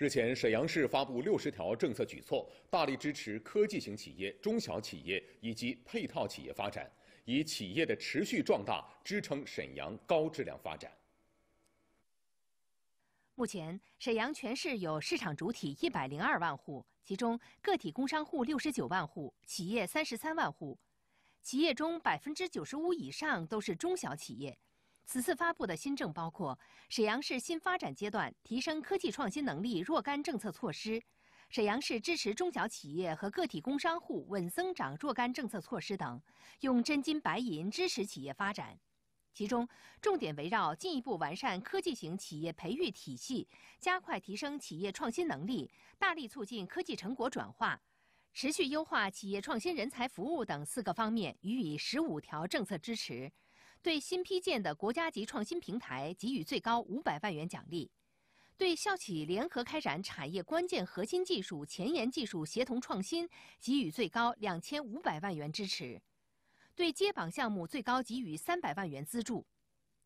日前，沈阳市发布六十条政策举措，大力支持科技型企业、中小企业以及配套企业发展，以企业的持续壮大支撑沈阳高质量发展。目前，沈阳全市有市场主体一百零二万户，其中个体工商户六十九万户，企业三十三万户，企业中百分之九十五以上都是中小企业。此次发布的新政包括沈阳市新发展阶段提升科技创新能力若干政策措施，沈阳市支持中小企业和个体工商户稳增长若干政策措施等，用真金白银支持企业发展。其中，重点围绕进一步完善科技型企业培育体系、加快提升企业创新能力、大力促进科技成果转化、持续优化企业创新人才服务等四个方面，予以十五条政策支持。对新批建的国家级创新平台给予最高五百万元奖励，对校企联合开展产业关键核心技术、前沿技术协同创新给予最高两千五百万元支持，对接榜项目最高给予三百万元资助。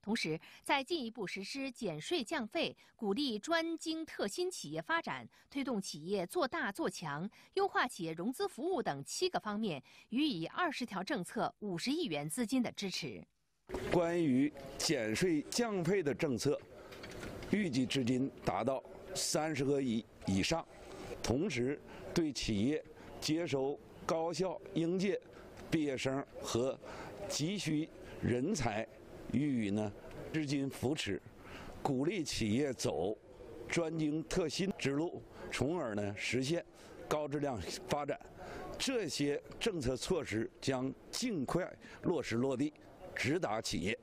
同时，在进一步实施减税降费、鼓励专精特新企业发展、推动企业做大做强、优化企业融资服务等七个方面，予以二十条政策、五十亿元资金的支持。关于减税降费的政策，预计资金达到三十个亿以上。同时，对企业接收高校应届毕业生和急需人才，予以呢资金扶持，鼓励企业走专精特新之路，从而呢实现高质量发展。这些政策措施将尽快落实落地。直达企业。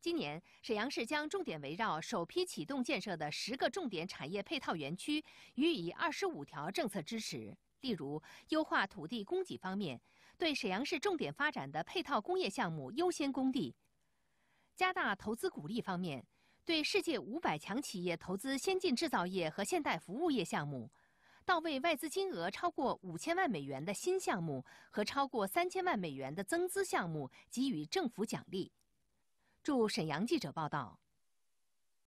今年，沈阳市将重点围绕首批启动建设的十个重点产业配套园区，予以二十五条政策支持。例如，优化土地供给方面，对沈阳市重点发展的配套工业项目优先供地；加大投资鼓励方面，对世界五百强企业投资先进制造业和现代服务业项目。到位外资金额超过五千万美元的新项目和超过三千万美元的增资项目给予政府奖励。驻沈阳记者报道。